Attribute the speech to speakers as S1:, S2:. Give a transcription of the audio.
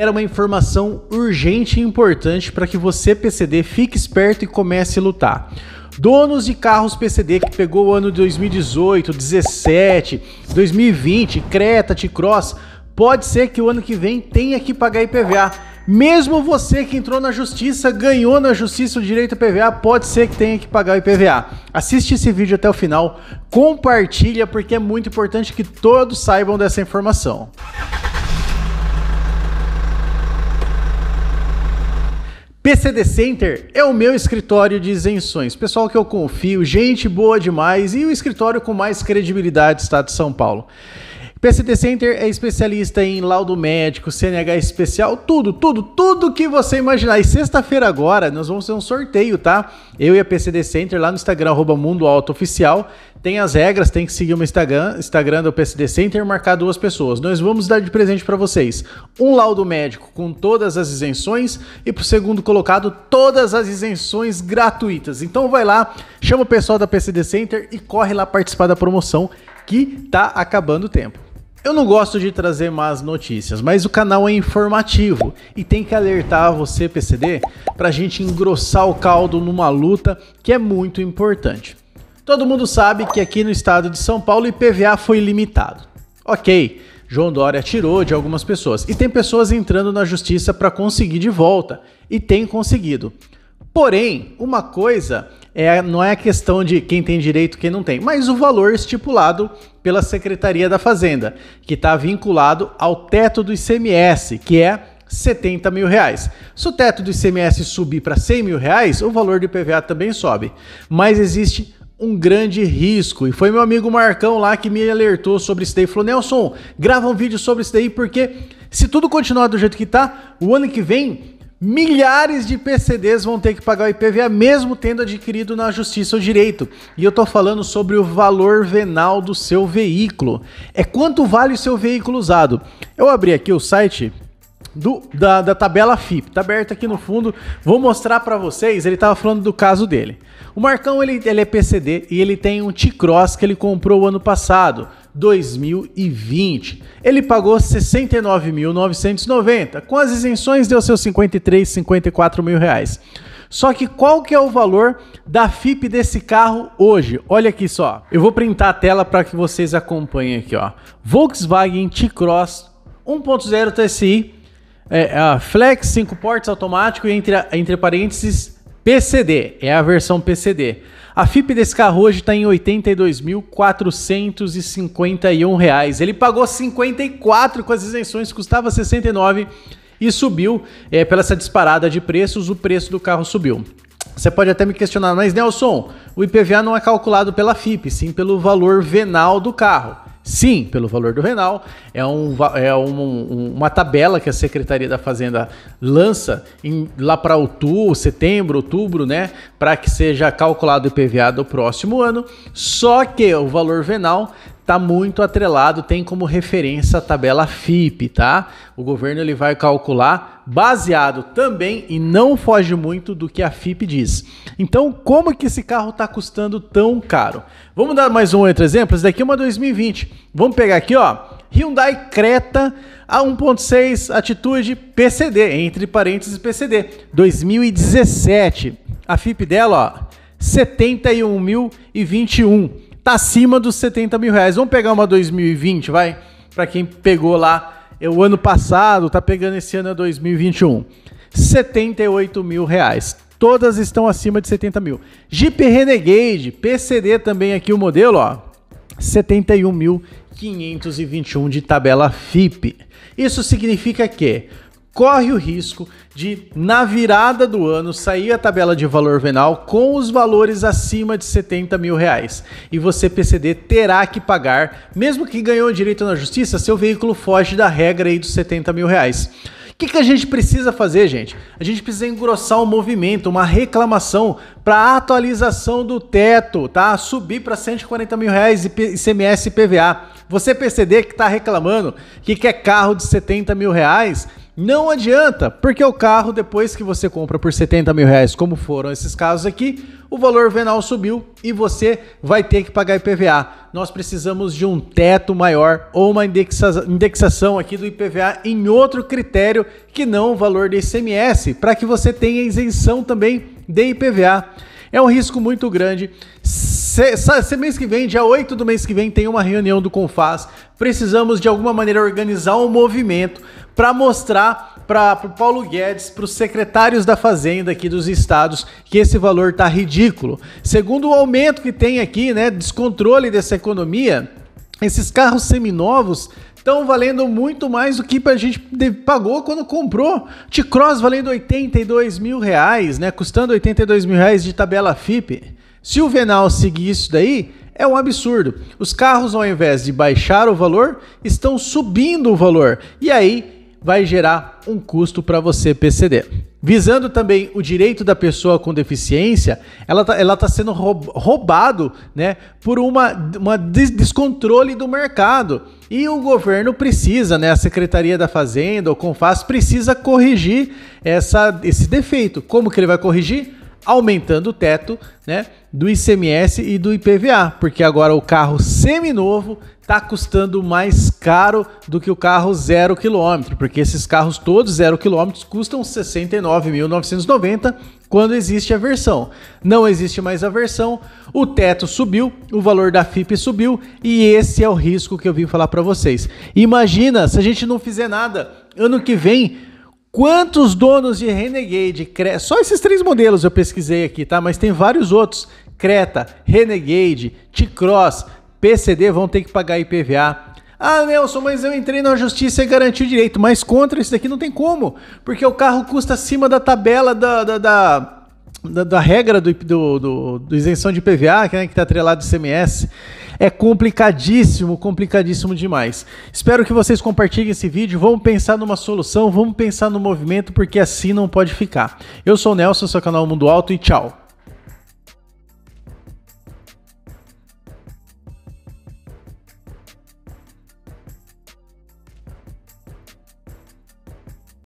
S1: era uma informação urgente e importante para que você, PCD, fique esperto e comece a lutar. Donos de carros PCD que pegou o ano de 2018, 17, 2020, Creta, T-Cross, pode ser que o ano que vem tenha que pagar IPVA. Mesmo você que entrou na justiça, ganhou na justiça o direito a PVA, pode ser que tenha que pagar o IPVA. Assiste esse vídeo até o final, compartilha porque é muito importante que todos saibam dessa informação. PCD Center é o meu escritório de isenções. Pessoal que eu confio, gente boa demais e o escritório com mais credibilidade do estado de São Paulo. PCT Center é especialista em laudo médico, CNH especial, tudo, tudo, tudo que você imaginar. E sexta-feira agora nós vamos ter um sorteio, tá? Eu e a PCD Center lá no Instagram, arroba Mundo Oficial. Tem as regras, tem que seguir o Instagram, Instagram do PCD Center e marcar duas pessoas. Nós vamos dar de presente para vocês um laudo médico com todas as isenções e pro segundo colocado todas as isenções gratuitas. Então vai lá, chama o pessoal da PCD Center e corre lá participar da promoção que tá acabando o tempo. Eu não gosto de trazer más notícias, mas o canal é informativo e tem que alertar você, PCD, para a gente engrossar o caldo numa luta que é muito importante. Todo mundo sabe que aqui no estado de São Paulo o IPVA foi limitado. Ok, João Dória tirou de algumas pessoas e tem pessoas entrando na justiça para conseguir de volta e tem conseguido. Porém, uma coisa é, não é a questão de quem tem direito quem não tem, mas o valor estipulado pela Secretaria da Fazenda, que está vinculado ao teto do ICMS, que é 70 mil reais. Se o teto do ICMS subir para 100 mil reais, o valor do IPVA também sobe. Mas existe um grande risco. E foi meu amigo Marcão lá que me alertou sobre isso daí. Falou, Nelson, grava um vídeo sobre isso daí, porque se tudo continuar do jeito que está, o ano que vem milhares de PCDs vão ter que pagar o IPVA mesmo tendo adquirido na justiça o direito. E eu estou falando sobre o valor venal do seu veículo. É quanto vale o seu veículo usado. Eu abri aqui o site do, da, da, tabela FIP. Tá aberto aqui no fundo. Vou mostrar para vocês. Ele tava falando do caso dele. O Marcão ele, ele é PCD e ele tem um T-Cross que ele comprou o ano passado. 2020. Ele pagou 69.990, com as isenções deu seus 53, 54 mil reais. Só que qual que é o valor da FIP desse carro hoje? Olha aqui só. Eu vou printar a tela para que vocês acompanhem aqui, ó. Volkswagen T-Cross 1.0 TSI, é, Flex 5 portas automático entre entre parênteses PCD, é a versão PCD. A FIP desse carro hoje está em R$ 82.451. Ele pagou 54 com as isenções, custava 69 e subiu é, pela essa disparada de preços, o preço do carro subiu. Você pode até me questionar, mas Nelson, o IPVA não é calculado pela FIP, sim pelo valor venal do carro. Sim, pelo valor do renal. É, um, é um, uma tabela que a Secretaria da Fazenda lança em, lá para outubro, setembro, outubro, né? Para que seja calculado o IPVA do próximo ano. Só que o valor venal está muito atrelado, tem como referência a tabela FIP, tá? O governo ele vai calcular baseado também e não foge muito do que a FIP diz. Então, como que esse carro está custando tão caro? Vamos dar mais um outro exemplo? Esse daqui é uma 2020. Vamos pegar aqui, ó, Hyundai Creta a 1.6 atitude PCD, entre parênteses PCD, 2017. A FIP dela, ó, 71.021 tá acima dos 70 mil reais. Vamos pegar uma 2020, vai? Para quem pegou lá é o ano passado, tá pegando esse ano é 2021. 78 mil reais. Todas estão acima de 70 mil. Jeep Renegade, PCD também aqui o modelo, ó. 71.521 de tabela FIP. Isso significa que corre o risco de, na virada do ano, sair a tabela de valor venal com os valores acima de 70 mil reais. E você, PCD, terá que pagar, mesmo que ganhou direito na justiça, seu veículo foge da regra aí dos 70 mil reais. O que, que a gente precisa fazer, gente? A gente precisa engrossar um movimento, uma reclamação para atualização do teto, tá? Subir para 140 mil reais ICMS e PVA. Você PCD que está reclamando que quer carro de 70 mil reais, não adianta, porque o carro, depois que você compra por 70 mil reais, como foram esses casos aqui, o valor venal subiu e você vai ter que pagar IPVA. Nós precisamos de um teto maior ou uma indexação aqui do IPVA em outro critério que não o valor do ICMS, para que você tenha isenção também de IPVA. É um risco muito grande. Se, mês que vem, dia 8 do mês que vem, tem uma reunião do Confaz. Precisamos de alguma maneira organizar um movimento para mostrar para o Paulo Guedes, para os secretários da Fazenda aqui dos estados, que esse valor está ridículo. Segundo o aumento que tem aqui, né, descontrole dessa economia, esses carros seminovos estão valendo muito mais do que a gente pagou quando comprou. T-Cross valendo 82 mil reais, né, custando 82 mil reais de tabela FIP. Se o Venal seguir isso daí, é um absurdo. Os carros, ao invés de baixar o valor, estão subindo o valor. E aí vai gerar um custo para você PCD. Visando também o direito da pessoa com deficiência, ela está ela tá sendo roubado né, por uma, uma des descontrole do mercado. E o governo precisa, né, a Secretaria da Fazenda ou Confas precisa corrigir essa, esse defeito. Como que ele vai corrigir? aumentando o teto né, do ICMS e do IPVA, porque agora o carro seminovo está custando mais caro do que o carro zero quilômetro, porque esses carros todos zero quilômetros custam 69.990 quando existe a versão. Não existe mais a versão, o teto subiu, o valor da FIP subiu e esse é o risco que eu vim falar para vocês. Imagina se a gente não fizer nada, ano que vem Quantos donos de Renegade, Creta, só esses três modelos eu pesquisei aqui, tá? Mas tem vários outros, Creta, Renegade, T-Cross, PCD vão ter que pagar IPVA. Ah, Nelson, mas eu entrei na justiça e garanti o direito, mas contra isso daqui não tem como, porque o carro custa acima da tabela da, da, da da, da, regra do, do, do, do, isenção de PVA, que né, está atrelado ao CMS, é complicadíssimo, complicadíssimo demais. Espero que vocês compartilhem esse vídeo, vamos pensar numa solução, vamos pensar no movimento, porque assim não pode ficar. Eu sou o Nelson, seu canal Mundo Alto e tchau!